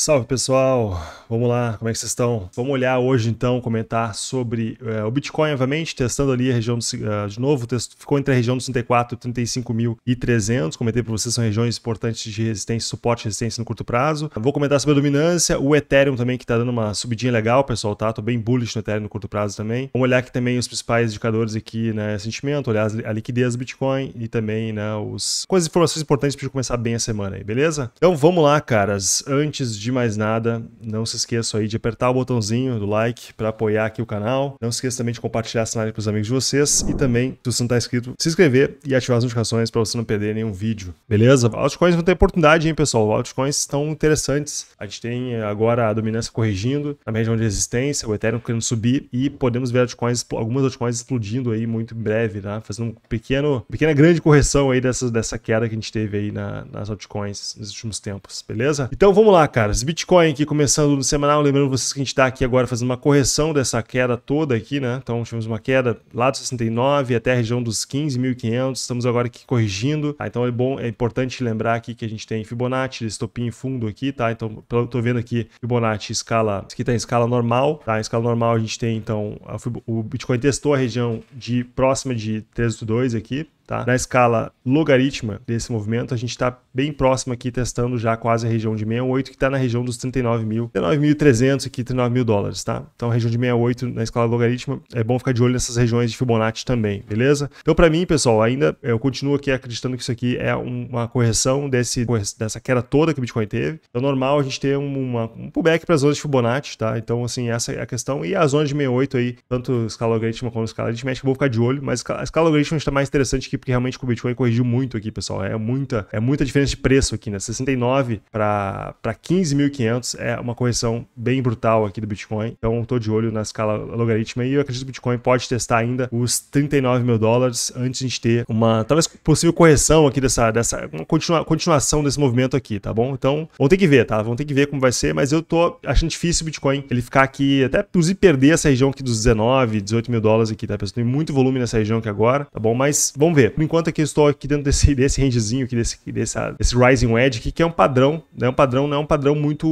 Salve pessoal, vamos lá, como é que vocês estão? Vamos olhar hoje então, comentar sobre é, o Bitcoin, obviamente, testando ali a região, do, uh, de novo, ficou entre a região dos 34 e 35.300, comentei para vocês, são regiões importantes de resistência, suporte e resistência no curto prazo. Vou comentar sobre a dominância, o Ethereum também que está dando uma subidinha legal, pessoal, tá? Tô bem bullish no Ethereum no curto prazo também. Vamos olhar aqui também os principais indicadores aqui, né, sentimento, olhar a liquidez do Bitcoin e também, né, os... quais informações importantes para começar bem a semana aí, beleza? Então vamos lá, caras, antes de de mais nada, não se esqueça aí de apertar o botãozinho do like para apoiar aqui o canal. Não se esqueça também de compartilhar esse live para os amigos de vocês e também, se você não está inscrito, se inscrever e ativar as notificações para você não perder nenhum vídeo. Beleza? Altcoins vão ter oportunidade, hein, pessoal? Altcoins estão interessantes. A gente tem eh, agora a dominância corrigindo na região de resistência, o Ethereum querendo subir e podemos ver altcoins, algumas altcoins explodindo aí muito em breve, tá? Fazendo um pequeno, pequena grande correção aí dessa, dessa queda que a gente teve aí na, nas altcoins nos últimos tempos, beleza? Então vamos lá, cara. Caras, Bitcoin aqui começando no semanal, lembrando vocês que a gente está aqui agora fazendo uma correção dessa queda toda aqui, né? Então tivemos uma queda lá dos 69 até a região dos 15.500, estamos agora aqui corrigindo, tá? Então é bom, é importante lembrar aqui que a gente tem Fibonacci, esse topinho fundo aqui, tá? Então eu tô vendo aqui Fibonacci escala, aqui tá em escala normal, tá? Em escala normal a gente tem então, a, o Bitcoin testou a região de próxima de 3.2 aqui, Tá? Na escala logarítmica desse movimento, a gente está bem próximo aqui, testando já quase a região de 68, que está na região dos 39 mil, 39.300 aqui, 39 mil dólares, tá? Então, a região de 68 na escala logarítmica, é bom ficar de olho nessas regiões de Fibonacci também, beleza? Então, para mim, pessoal, ainda é, eu continuo aqui acreditando que isso aqui é uma correção desse, dessa queda toda que o Bitcoin teve. Então, normal a gente ter uma, um pullback para as zonas de Fibonacci, tá? Então, assim, essa é a questão. E a zona de 68 aí, tanto escala logarítmica como escala aritmética, vou ficar de olho, mas a escala logarítmica está mais interessante que aqui, porque realmente o Bitcoin corrigiu muito aqui, pessoal. É muita, é muita diferença de preço aqui, né? 69 para 15.500 é uma correção bem brutal aqui do Bitcoin. Então, estou de olho na escala logaritma e eu acredito que o Bitcoin pode testar ainda os 39 mil dólares antes de ter uma, talvez, possível correção aqui dessa, dessa uma continua, continuação desse movimento aqui, tá bom? Então, vão ter que ver, tá? Vão ter que ver como vai ser, mas eu tô achando difícil o Bitcoin ele ficar aqui, até inclusive perder essa região aqui dos 19, 18 mil dólares aqui, tá? Pessoal, tem muito volume nessa região aqui agora, tá bom? Mas vamos ver por enquanto aqui é eu estou aqui dentro desse, desse rangezinho aqui, desse, dessa, desse Rising Wedge aqui, que é um padrão, né? Um padrão não é um padrão muito,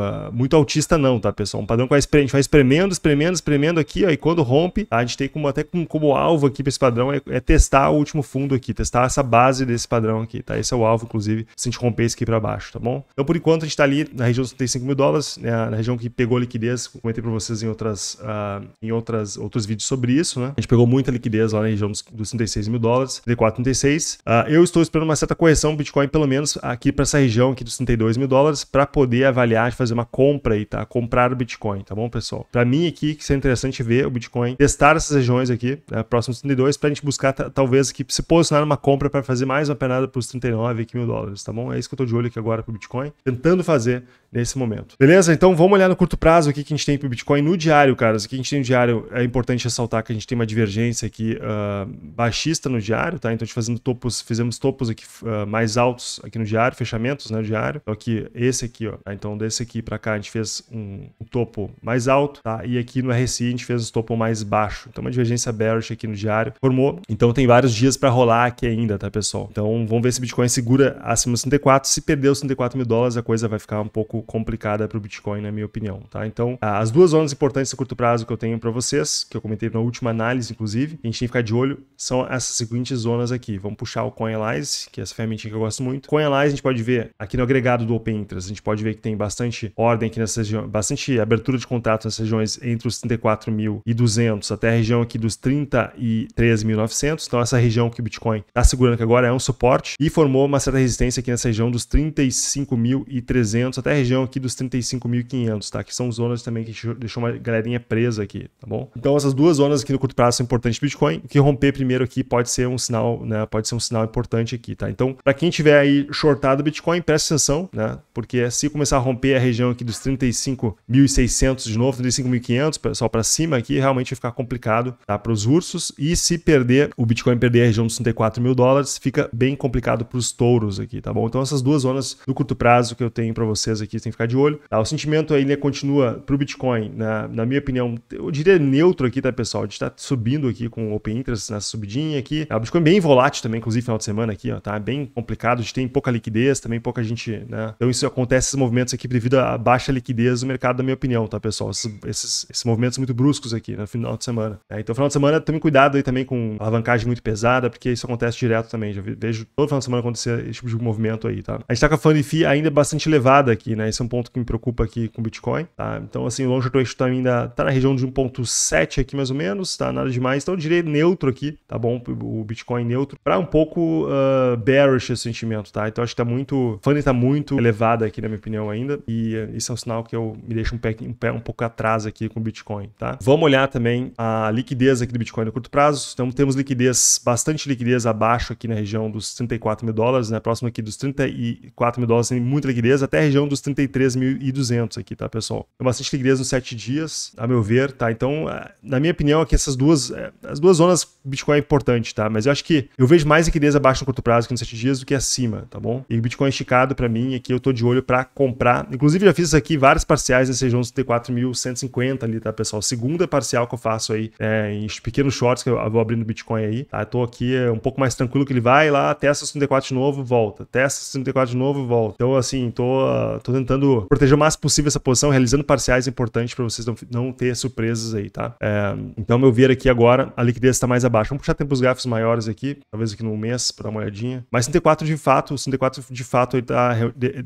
ah, muito altista não, tá, pessoal? Um padrão que a gente vai espremendo, espremendo, espremendo aqui, ó, e quando rompe, tá? a gente tem como, até como, como alvo aqui para esse padrão é, é, testar o último fundo aqui, testar essa base desse padrão aqui, tá? Esse é o alvo, inclusive, se a gente romper isso aqui para baixo, tá bom? Então, por enquanto, a gente tá ali na região dos 35 mil dólares, né? na região que pegou liquidez, comentei para vocês em outras, uh, em outras outros vídeos sobre isso, né? A gente pegou muita liquidez lá na região dos, dos 36 mil dólares, de D436. Uh, ah, eu estou esperando uma certa correção Bitcoin, pelo menos aqui para essa região aqui dos 32 mil dólares, para poder avaliar, fazer uma compra aí, tá? Comprar o Bitcoin, tá bom, pessoal? Para mim aqui, que seria interessante ver o Bitcoin testar essas regiões aqui, né, próximos 32, para a gente buscar talvez aqui se posicionar numa compra para fazer mais uma penada para os 39 mil dólares, tá bom? É isso que eu estou de olho aqui agora para o Bitcoin, tentando fazer nesse momento. Beleza? Então vamos olhar no curto prazo aqui que a gente tem para o Bitcoin no diário, caras. Aqui a gente tem no diário, é importante ressaltar que a gente tem uma divergência aqui uh, baixista no diário diário, tá? Então a gente fazendo topos, fizemos topos aqui uh, mais altos aqui no diário, fechamentos, né, diário. Então aqui, esse aqui, ó. Tá? Então desse aqui para cá a gente fez um, um, topo mais alto, tá? E aqui no RSI a gente fez um topo mais baixo. Então uma divergência bearish aqui no diário formou. Então tem vários dias para rolar aqui ainda, tá, pessoal? Então vamos ver se o Bitcoin segura acima dos 34. Se perder os 34 mil dólares, a coisa vai ficar um pouco complicada para o Bitcoin, na minha opinião, tá? Então as duas zonas importantes a curto prazo que eu tenho para vocês, que eu comentei na última análise, inclusive, que a gente tem que ficar de olho, são essas seguintes zonas aqui. Vamos puxar o CoinAlyze, que é essa ferramentinha que eu gosto muito. CoinAlyze a gente pode ver aqui no agregado do Open Interest, a gente pode ver que tem bastante ordem aqui nessa região, bastante abertura de contato nessas regiões entre os 34.200 até a região aqui dos 33.900. Então essa região que o Bitcoin está segurando aqui agora é um suporte e formou uma certa resistência aqui nessa região dos 35.300 até a região aqui dos 35.500, tá? Que são zonas também que a gente deixou uma galerinha presa aqui, tá bom? Então essas duas zonas aqui no curto prazo são importantes para Bitcoin. O que romper primeiro aqui pode ser um um sinal, né? Pode ser um sinal importante aqui, tá? Então, para quem tiver aí shortado Bitcoin, presta atenção, né? Porque se começar a romper a região aqui dos 35.600 de novo, 35.500, só para cima aqui, realmente vai ficar complicado, tá? Para os ursos. E se perder, o Bitcoin perder a região dos 34 mil dólares, fica bem complicado para os touros aqui, tá bom? Então, essas duas zonas do curto prazo que eu tenho para vocês aqui, tem que ficar de olho. Tá? O sentimento ainda continua para o Bitcoin, na, né? na minha opinião, eu diria neutro aqui, tá, pessoal? A gente está subindo aqui com o Open Interest nessa né? subidinha aqui. A Bitcoin bem volátil também, inclusive final de semana aqui, ó, tá? Bem complicado, a gente tem pouca liquidez, também pouca gente, né? Então isso acontece, esses movimentos aqui devido à baixa liquidez do mercado, na minha opinião, tá, pessoal? Esses, esses, esses movimentos muito bruscos aqui no né? final de semana. Né? Então final de semana, também cuidado aí também com alavancagem muito pesada, porque isso acontece direto também, já vejo todo final de semana acontecer esse tipo de movimento aí, tá? A gente tá com a FANIFI ainda bastante elevada aqui, né? Esse é um ponto que me preocupa aqui com o Bitcoin, tá? Então assim, o do short também ainda tá na região de 1.7 aqui mais ou menos, tá? Nada demais, então eu diria neutro aqui, tá bom? O Bitcoin Bitcoin neutro para um pouco uh, bearish esse sentimento, tá? Então acho que tá muito. funny tá muito elevada aqui, na minha opinião, ainda. E ah, isso é um sinal que eu me deixo um pé, um pé um pouco atrás aqui com o Bitcoin, tá? Vamos olhar também a liquidez aqui do Bitcoin no curto prazo. Então temos liquidez, bastante liquidez abaixo aqui na região dos 34 mil dólares, né? Próximo aqui dos 34 mil dólares tem muita liquidez, até a região dos 33.200 aqui, tá, pessoal? Tem bastante liquidez nos 7 dias, a meu ver, tá? Então, ah, na minha opinião, aqui essas duas, eh, as duas zonas Bitcoin é importante, tá? Mas eu acho que eu vejo mais liquidez abaixo no curto prazo que nos 7 dias do que acima, tá bom? E o Bitcoin é esticado para mim aqui eu tô de olho para comprar. Inclusive já fiz isso aqui várias parciais nesse região dos 34.150 ali, tá, pessoal? Segunda parcial que eu faço aí é, em pequenos shorts que eu vou abrindo Bitcoin aí, tá? Eu tô aqui é, um pouco mais tranquilo que ele vai lá, testa os 34 de novo, volta. Testa os 34 de novo, volta. Então assim, tô, tô tentando proteger o máximo possível essa posição, realizando parciais importantes para vocês não, não ter surpresas aí, tá? É, então meu ver aqui agora, a liquidez está mais abaixo. Vamos puxar os gráficos maiores horas aqui, talvez aqui no mês, para dar uma olhadinha. Mas 64 de fato, o 64 de fato ele tá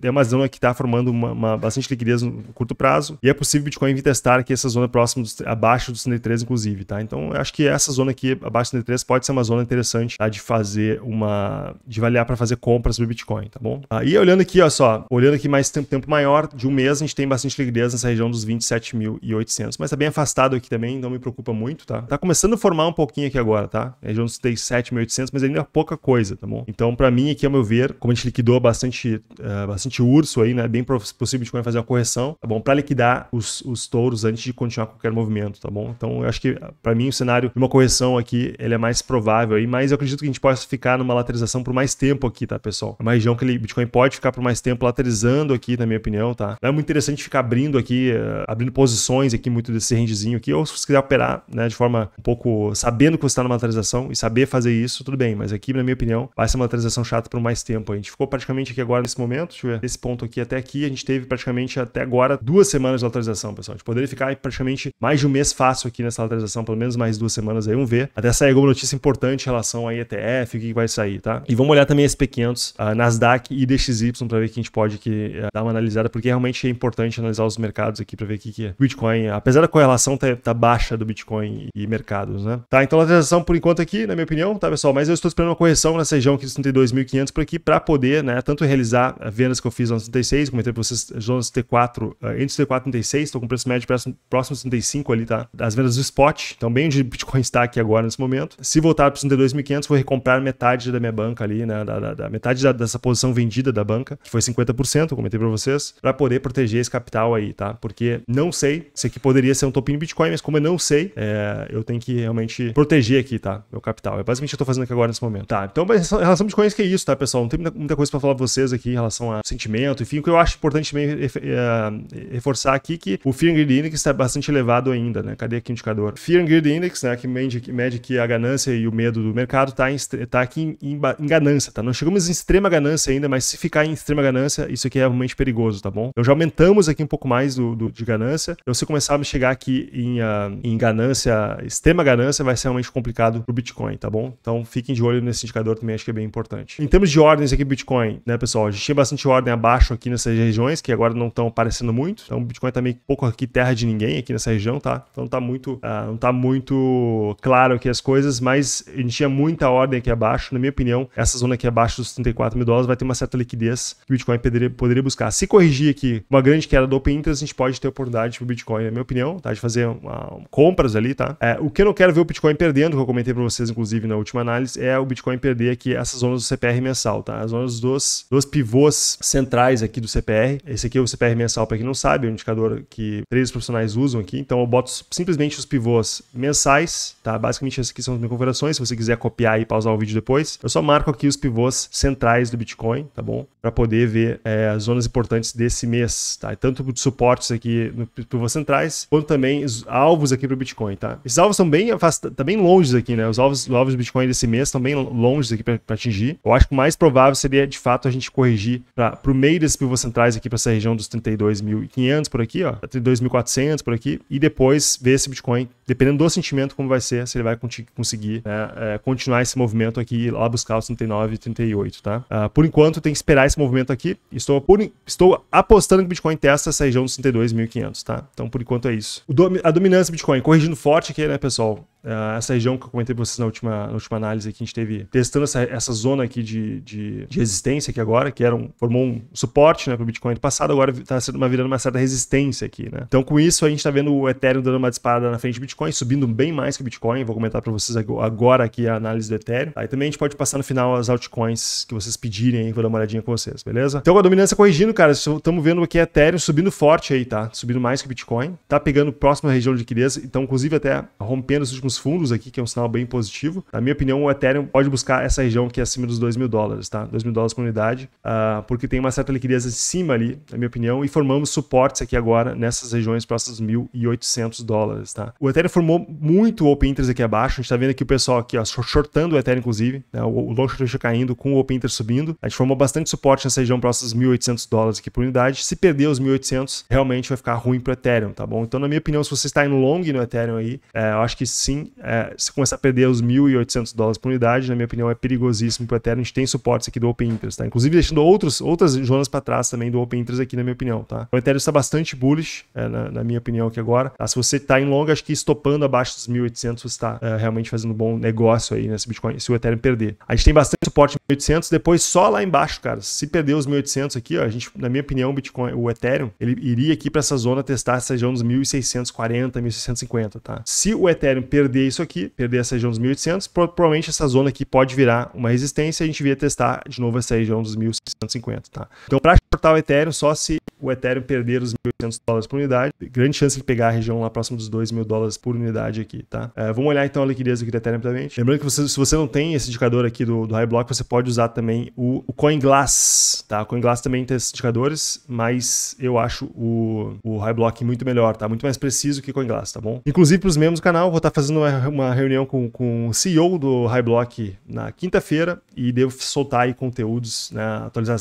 é uma zona que está formando uma, uma, bastante liquidez no curto prazo e é possível o Bitcoin vir testar aqui essa zona próxima dos, abaixo dos 63 inclusive, tá? Então eu acho que essa zona aqui abaixo dos 63 pode ser uma zona interessante tá? de fazer uma de avaliar para fazer compras do Bitcoin, tá bom? Ah, olhando aqui, ó só, olhando aqui mais tempo, tempo maior de um mês, a gente tem bastante liquidez nessa região dos 27.800, mas tá bem afastado aqui também, não me preocupa muito, tá? Tá começando a formar um pouquinho aqui agora, tá? A região dos 37 7.800, mas ainda é pouca coisa, tá bom? Então, para mim, aqui, ao meu ver, como a gente liquidou bastante, uh, bastante urso aí, né? Bem possível de fazer uma correção, tá bom? Para liquidar os, os touros antes de continuar qualquer movimento, tá bom? Então, eu acho que, para mim, o cenário de uma correção aqui, ele é mais provável aí, mas eu acredito que a gente possa ficar numa lateralização por mais tempo aqui, tá, pessoal? É uma região que o Bitcoin pode ficar por mais tempo lateralizando aqui, na minha opinião, tá? Não é muito interessante ficar abrindo aqui, uh, abrindo posições aqui muito desse rangezinho aqui, ou se quiser operar, né, de forma um pouco sabendo que você está numa lateralização e saber fazer fazer isso, tudo bem, mas aqui, na minha opinião, vai ser uma transação chata por mais tempo. A gente ficou praticamente aqui agora nesse momento, deixa eu ver, desse ponto aqui até aqui, a gente teve praticamente até agora duas semanas de lateralização, pessoal. A gente poderia ficar praticamente mais de um mês fácil aqui nessa lateralização, pelo menos mais duas semanas aí, vamos ver. Até sair alguma notícia importante em relação a ETF, o que vai sair, tá? E vamos olhar também SP500, uh, Nasdaq e DXY para ver que a gente pode aqui, uh, dar uma analisada, porque realmente é importante analisar os mercados aqui para ver o que é Bitcoin, apesar da correlação tá, tá baixa do Bitcoin e mercados, né? Tá, então lateralização por enquanto aqui, na minha opinião, região, tá, pessoal? Mas eu estou esperando uma correção nessa região aqui dos 32.500 por aqui para poder, né, tanto realizar vendas que eu fiz nos 36, comentei para vocês, zonas T4, eh, entre os T4 e 36, estou com preço médio próximo dos 35 ali, tá? as vendas do spot, então bem onde o Bitcoin está aqui agora nesse momento. Se voltar para os 32.500, vou recomprar metade da minha banca ali, né, da, da, da metade da, dessa posição vendida da banca, que foi 50%, eu comentei para vocês, para poder proteger esse capital aí, tá? Porque não sei se aqui poderia ser um topinho Bitcoin, mas como eu não sei, é, eu tenho que realmente proteger aqui, tá? Meu capital. É basicamente basicamente que eu tô fazendo aqui agora nesse momento. Tá, então em relação a Bitcoin, que é isso, tá, pessoal? Não tem muita coisa para falar pra vocês aqui em relação a sentimento, enfim, o que eu acho importante também é, é, é, reforçar aqui que o Fear and Greed Index está bastante elevado ainda, né? Cadê aqui o indicador? Fear and Greed Index, né, que mede, que mede que a ganância e o medo do mercado tá, em, tá aqui em, em, em, ganância, tá? Não chegamos em extrema ganância ainda, mas se ficar em extrema ganância, isso aqui é realmente perigoso, tá bom? Então já aumentamos aqui um pouco mais do, do de ganância, então se começarmos a chegar aqui em, uh, em ganância, extrema ganância, vai ser realmente complicado pro Bitcoin, tá bom? Então fiquem de olho nesse indicador também, acho que é bem importante. Em termos de ordens aqui, Bitcoin, né, pessoal? A gente tinha bastante ordem abaixo aqui nessas regiões, que agora não estão aparecendo muito. Então o Bitcoin tá meio pouco aqui terra de ninguém aqui nessa região, tá? Então tá muito, ah, não tá muito claro aqui as coisas, mas a gente tinha muita ordem aqui abaixo. Na minha opinião, essa zona aqui abaixo dos 34 mil dólares vai ter uma certa liquidez que o Bitcoin poderia, poderia buscar. Se corrigir aqui uma grande queda do Open Interest, a gente pode ter oportunidade pro Bitcoin, na minha opinião, tá? De fazer uma, compras ali, tá? É, o que eu não quero ver o Bitcoin perdendo, que eu comentei para vocês, inclusive, no última análise, é o Bitcoin perder aqui essas zonas do CPR mensal, tá? As zonas dos, dos pivôs centrais aqui do CPR. Esse aqui é o CPR mensal, para quem não sabe, é um indicador que três profissionais usam aqui. Então eu boto simplesmente os pivôs mensais, tá? Basicamente essas aqui são as minhas configurações. Se você quiser copiar e pausar o vídeo depois, eu só marco aqui os pivôs centrais do Bitcoin, tá bom? Para poder ver é, as zonas importantes desse mês, tá? Tanto de suportes aqui no pivôs centrais, quanto também alvos aqui para o Bitcoin, tá? Esses alvos são bem, tá bem longe aqui, né? Os alvos, os alvos do Bitcoin Bitcoin desse mês, mês, também longe aqui para atingir. Eu acho que o mais provável seria, de fato, a gente corrigir para o meio desses pivôs centrais aqui, para essa região dos 32.500 por aqui, ó, 32.400 por aqui, e depois ver esse Bitcoin dependendo do sentimento, como vai ser, se ele vai conseguir né, é, continuar esse movimento aqui lá buscar os 39 e 38, tá? Uh, por enquanto, tem que esperar esse movimento aqui. Estou, por, estou apostando que o Bitcoin testa essa região dos 32.500, tá? Então, por enquanto, é isso. a dominância do Bitcoin, corrigindo forte aqui, né, pessoal? Uh, essa região que eu comentei pra vocês na última, na última análise que a gente teve, testando essa, essa zona aqui de, de, de resistência aqui agora, que era um, formou um suporte né, para o Bitcoin do passado, agora está tá virando uma certa resistência aqui, né? Então, com isso, a gente está vendo o Ethereum dando uma disparada na frente do Bitcoin Bitcoin, subindo bem mais que o Bitcoin. Vou comentar para vocês agora aqui a análise do Ethereum. Aí também a gente pode passar no final as altcoins que vocês pedirem aí, vou dar uma olhadinha com vocês, beleza? Então a dominância corrigindo, cara, estamos vendo aqui Ethereum subindo forte aí, tá? Subindo mais que o Bitcoin. Tá pegando próxima região de liquidez, então inclusive até rompendo os últimos fundos aqui, que é um sinal bem positivo. Na minha opinião, o Ethereum pode buscar essa região que é acima dos 2 mil dólares, tá? 2 mil dólares por unidade, uh, porque tem uma certa liquidez acima ali, na minha opinião, e formamos suportes aqui agora nessas regiões próximas dos 1.800 dólares, tá? O Ethereum formou muito o Open Interest aqui abaixo. A gente está vendo aqui o pessoal aqui, ó, shortando o Ethereum, inclusive. Né? O, o long short caindo com o Open Interest subindo. A gente formou bastante suporte nessa região próxima aos 1.800 dólares aqui por unidade. Se perder os 1.800, realmente vai ficar ruim para o Ethereum, tá bom? Então, na minha opinião, se você está em long no Ethereum aí, é, eu acho que sim, é, se começar a perder os 1.800 dólares por unidade, na minha opinião, é perigosíssimo para o Ethereum. A gente tem suportes aqui do Open Interest, tá? Inclusive deixando outros, outras zonas para trás também do Open Interest aqui, na minha opinião, tá? Então, o Ethereum está bastante bullish, é, na, na, minha opinião aqui agora. Tá? Se você está em long, acho que estou estopando abaixo dos 1.800, você está uh, realmente fazendo um bom negócio aí nesse Bitcoin, se o Ethereum perder. A gente tem bastante suporte em 1.800, depois só lá embaixo, cara. Se perder os 1.800 aqui, ó, a gente, na minha opinião, o Bitcoin, o Ethereum, ele iria aqui para essa zona testar essa região dos 1.640, 1.650, tá? Se o Ethereum perder isso aqui, perder essa região dos 1.800, provavelmente essa zona aqui pode virar uma resistência e a gente via testar de novo essa região dos 1.650, tá? Então, para shortar o Ethereum, só se o Ethereum perder os 1.800 dólares por unidade. Grande chance de pegar a região lá próximo dos 2.000 mil dólares por unidade aqui, tá? É, vamos olhar então a liquidez aqui do Ethereum rapidamente. Lembrando que você, se você não tem esse indicador aqui do, do High Block, você pode usar também o, o CoinGlass, tá? O CoinGlass também tem esses indicadores, mas eu acho o, o High Block muito melhor, tá? Muito mais preciso que CoinGlass, tá bom? Inclusive para os membros do canal, vou estar tá fazendo uma, uma, reunião com, com o CEO do High Block na quinta-feira e devo soltar aí conteúdos, né?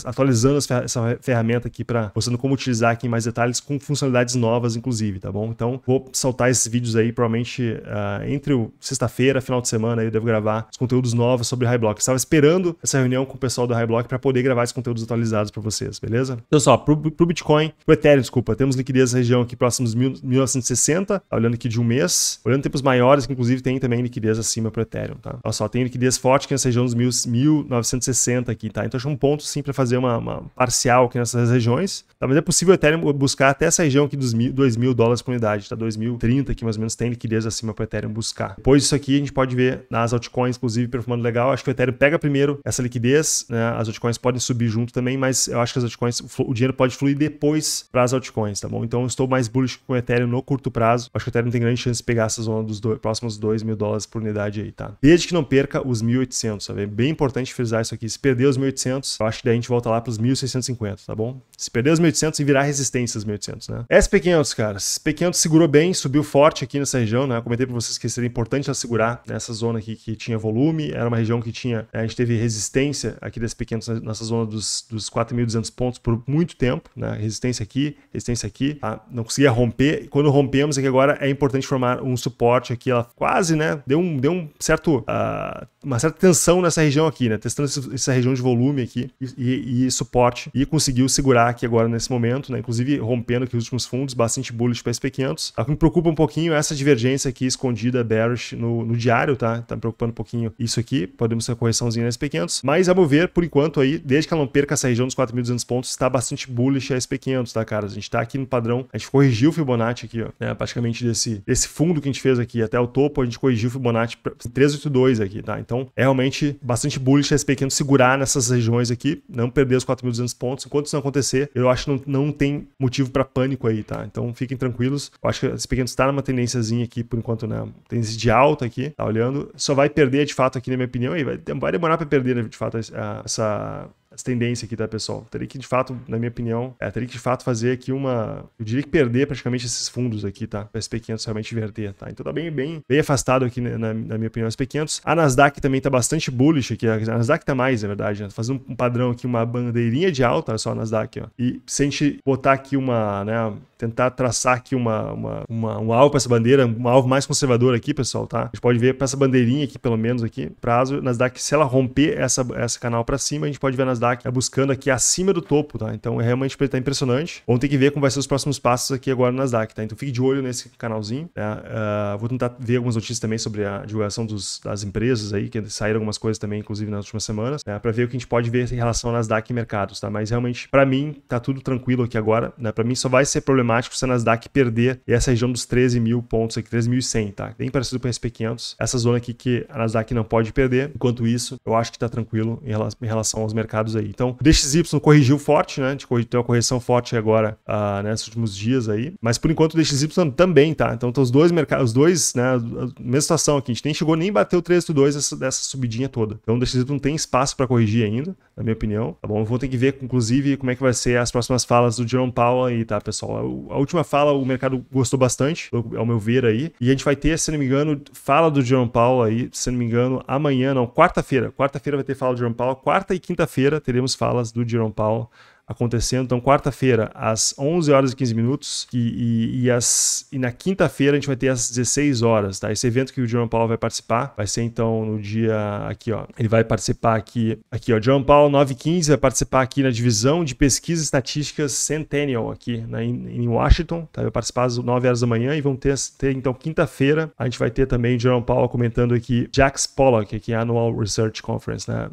atualizando essa ferramenta aqui para mostrando como como utilizar aqui em mais detalhes, com funcionalidades novas, inclusive, tá bom? Então, vou saltar esses vídeos aí, provavelmente uh, entre sexta-feira, final de semana, eu devo gravar os conteúdos novos sobre Highblock. Estava esperando essa reunião com o pessoal do Highblock para poder gravar esses conteúdos atualizados para vocês, beleza? Então, só, pro, o Bitcoin, pro Ethereum, desculpa, temos liquidez na região aqui próximos 1960, tá olhando aqui de um mês, olhando tempos maiores, que inclusive tem também liquidez acima pro Ethereum, tá? Olha só, tem liquidez forte aqui nessa região dos mil, 1960 aqui, tá? Então, acho é um ponto sim para fazer uma, uma, parcial aqui nessas regiões, tá? Mas é possível Ethereum buscar até essa região aqui dos mil, 2 mil dólares por unidade, tá? 2.030 que mais ou menos tem liquidez acima para Ethereum buscar. Depois disso aqui, a gente pode ver nas altcoins, inclusive, performando legal. Acho que o Ethereum pega primeiro essa liquidez, né? As altcoins podem subir junto também, mas eu acho que as altcoins, o dinheiro pode fluir depois para as altcoins, tá bom? Então eu estou mais bullish com o Ethereum no curto prazo. Acho que o Ethereum tem grande chance de pegar essa zona dos dois, próximos 2 mil dólares por unidade aí, tá? Desde que não perca os 1.800, sabe? É bem importante frisar isso aqui. Se perder os 1.800, eu acho que daí a gente volta lá para os 1.650, tá bom? Se perder os 1.800, 1800 e virar resistências 1800, né? SP500, cara. SP500 segurou bem, subiu forte aqui nessa região, né? Eu comentei para vocês que seria importante ela segurar nessa zona aqui que tinha volume, era uma região que tinha, eh, a gente teve resistência aqui da SP500 nessa zona dos, dos 4.200 pontos por muito tempo, né? Resistência aqui, resistência aqui, tá? Não conseguia romper. Quando rompemos aqui agora é importante formar um suporte aqui, ela quase, né? Deu um, deu um certo, uh, uma certa tensão nessa região aqui, né? Testando essa região de volume aqui e, e, e suporte e conseguiu segurar aqui agora nesse momento momento, né? inclusive rompendo aqui os últimos fundos, bastante bullish para SP500. O que me preocupa um pouquinho é essa divergência aqui escondida bearish no, no diário, tá? Tá me preocupando um pouquinho isso aqui, podemos ter uma correçãozinha na SP500, mas a mover, por enquanto aí, desde que ela não perca essa região dos 4.200 pontos, está bastante bullish a SP500, tá, cara? A gente tá aqui no padrão, a gente corrigiu o Fibonacci aqui, ó, né? praticamente desse, desse fundo que a gente fez aqui até o topo, a gente corrigiu o Fibonacci 382 aqui, tá? Então, é realmente bastante bullish a SP500 segurar nessas regiões aqui, não perder os 4.200 pontos, enquanto isso não acontecer, eu acho que não não, tem motivo para pânico aí, tá? Então fiquem tranquilos. Eu acho que esse pequeno está numa tendênciazinha aqui, por enquanto, né? Tendência de alta aqui, tá olhando. Só vai perder de fato aqui, na minha opinião, aí vai, vai demorar para perder né, de fato essa tendência aqui, tá, pessoal? Teria que, de fato, na minha opinião, é, teria que, de fato, fazer aqui uma... Eu diria que perder praticamente esses fundos aqui, tá? O SP500 realmente inverter, tá? Então tá bem, bem, bem afastado aqui, na, né, na, na minha opinião, SP500. A Nasdaq também tá bastante bullish aqui. A Nasdaq tá mais, na verdade, né? Tá fazendo um padrão aqui, uma bandeirinha de alta, só a Nasdaq, ó. E se a gente botar aqui uma, né, tentar traçar aqui uma, uma, uma um alvo para essa bandeira, um alvo mais conservador aqui, pessoal, tá? A gente pode ver para essa bandeirinha aqui, pelo menos aqui, prazo, Nasdaq, se ela romper essa, essa canal para cima, a gente pode ver a Nasdaq Kawasaki tá buscando aqui acima do topo, tá? Então é realmente tá impressionante. Vamos ter que ver como vai ser os próximos passos aqui agora no Nasdaq, tá? Então fique de olho nesse canalzinho, tá? Uh, vou tentar ver algumas notícias também sobre a divulgação dos, das empresas aí, que saíram algumas coisas também, inclusive nas últimas semanas, né? para ver o que a gente pode ver em relação ao Nasdaq e mercados, tá? Mas realmente, para mim, tá tudo tranquilo aqui agora, né? Para mim só vai ser problemático se a Nasdaq perder essa região dos 13 mil pontos aqui, 13.100, tá? Bem parecido com o SP500, essa zona aqui que a Nasdaq não pode perder. Enquanto isso, eu acho que tá tranquilo em relação aos mercados aí aí. Então, DXY corrigiu forte, né? A gente tem uma correção forte agora uh, nesses últimos dias aí. Mas por enquanto o DXY também, tá? Então, os dois mercados, os dois, né? Mesma situação aqui. A gente nem chegou nem bater o 3 do dessa, dessa subidinha toda. Então, o DXY não tem espaço para corrigir ainda, na minha opinião. Tá bom? vou ter que ver, inclusive, como é que vai ser as próximas falas do Jerome Powell aí, tá, pessoal? A, a última fala, o mercado gostou bastante, ao meu ver aí. E a gente vai ter, se não me engano, fala do Jerome Powell aí, se não me engano, amanhã, não, quarta-feira. Quarta-feira vai ter fala do Jerome Powell. Quarta e quinta-feira teremos falas do Jerome Powell acontecendo. Então, quarta-feira, às 11 horas e 15 minutos, e, e, e, as, e na quinta-feira a gente vai ter às 16 horas, tá? Esse evento que o Jerome Powell vai participar vai ser então no dia aqui, ó. Ele vai participar aqui, aqui, ó. Jerome Powell Paulo 15, vai participar aqui na divisão de pesquisas estatísticas Centennial, aqui na em, em Washington, tá? Vai participar às 9 horas da manhã e vão ter, ter então quinta-feira. A gente vai ter também o Jerome Paulo comentando aqui Jax Pollock, que é a Annual Research Conference, né?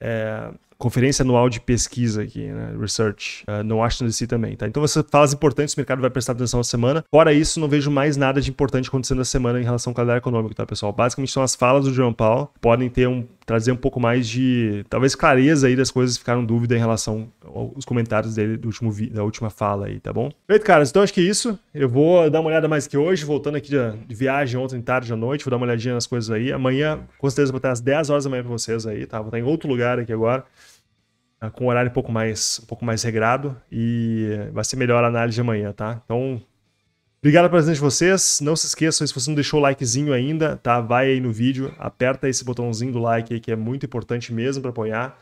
É, conferência anual de pesquisa aqui, né? Research, uh, no Washington DC também, tá? Então você falas importantes, o mercado vai prestar atenção na semana. Fora isso, não vejo mais nada de importante acontecendo na semana em relação ao calendário econômico, tá, pessoal? Basicamente são as falas do João Paulo, podem ter um trazer um pouco mais de, talvez, clareza aí das coisas que ficaram dúvida em relação aos comentários dele do último da última fala aí, tá bom? Feito, caras, então acho que é isso. Eu vou dar uma olhada mais que hoje, voltando aqui de viagem ontem tarde à noite, vou dar uma olhadinha nas coisas aí. Amanhã, com certeza, vou estar às 10 horas da manhã pra vocês aí, tá? Vou estar em outro lugar aqui agora. Ah, com um horário um pouco mais, um pouco mais regrado e vai ser melhor a análise de amanhã, tá? Então, obrigado pela presença de vocês. Não se esqueçam, se você não deixou o likezinho ainda, tá? Vai aí no vídeo, aperta esse botãozinho do like aí, que é muito importante mesmo para apoiar.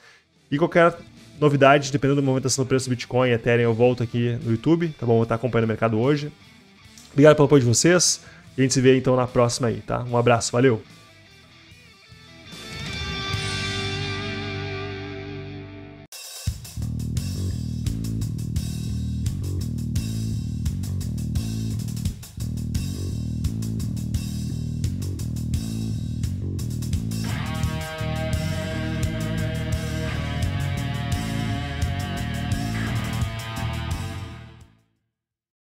E qualquer novidade, dependendo da movimentação do preço do Bitcoin, Ethereum, eu volto aqui no YouTube, tá bom? Vou estar acompanhando o mercado hoje. Obrigado pelo apoio de vocês. E a gente se vê então na próxima aí, tá? Um abraço, valeu!